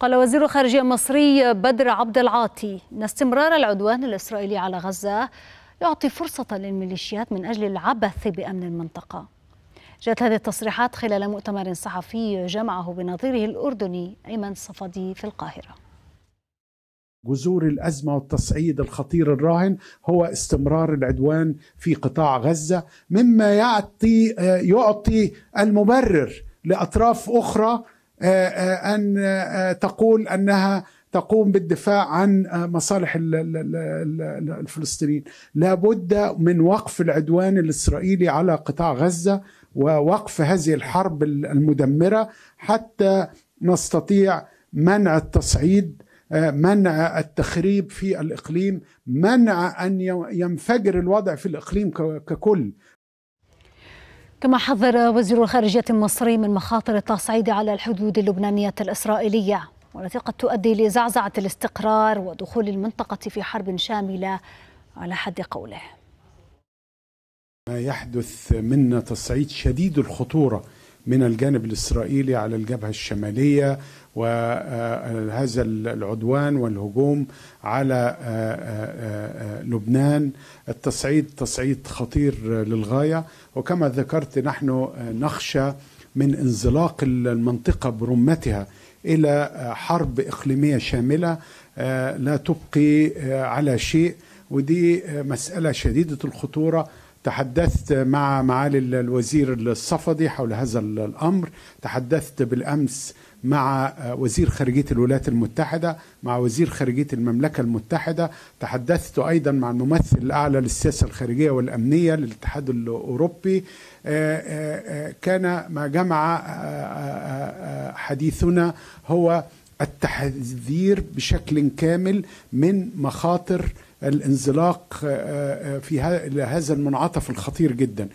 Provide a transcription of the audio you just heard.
قال وزير الخارجية المصري بدر عبد العاطي أن استمرار العدوان الإسرائيلي على غزة يعطي فرصة للميليشيات من أجل العبث بأمن المنطقة جاءت هذه التصريحات خلال مؤتمر صحفي جمعه بنظيره الأردني أيمن صفدي في القاهرة جذور الأزمة والتصعيد الخطير الراهن هو استمرار العدوان في قطاع غزة مما يعطي يعطي المبرر لأطراف أخرى آه، آه، ان آه، تقول انها تقوم بالدفاع عن مصالح الفلسطينيين لابد من وقف العدوان الإسرائيلي على قطاع غزة ووقف هذه الحرب المدمرة حتى نستطيع منع التصعيد منع التخريب في الإقليم منع أن ينفجر الوضع في الإقليم ككل كما حذر وزير الخارجية المصري من مخاطر التصعيد على الحدود اللبنانية الإسرائيلية والتي قد تؤدي لزعزعة الاستقرار ودخول المنطقة في حرب شاملة على حد قوله ما يحدث منا تصعيد شديد الخطورة من الجانب الإسرائيلي على الجبهة الشمالية وهذا آه، آه، العدوان والهجوم على آه، لبنان التصعيد تصعيد خطير للغاية وكما ذكرت نحن نخشى من انزلاق المنطقة برمتها إلى حرب إقليمية شاملة لا تبقي على شيء ودي مسألة شديدة الخطورة تحدثت مع معالي الوزير الصفدي حول هذا الامر تحدثت بالامس مع آه، وزير خارجيه الولايات المتحده مع وزير خارجيه المملكه المتحده تحدثت ايضا مع الممثل الاعلى للسياسه الخارجيه والامنيه للاتحاد الاوروبي آه، آه، كان ما جمع حديثنا هو التحذير بشكل كامل من مخاطر الانزلاق آه، آه، في هذا المنعطف الخطير جدا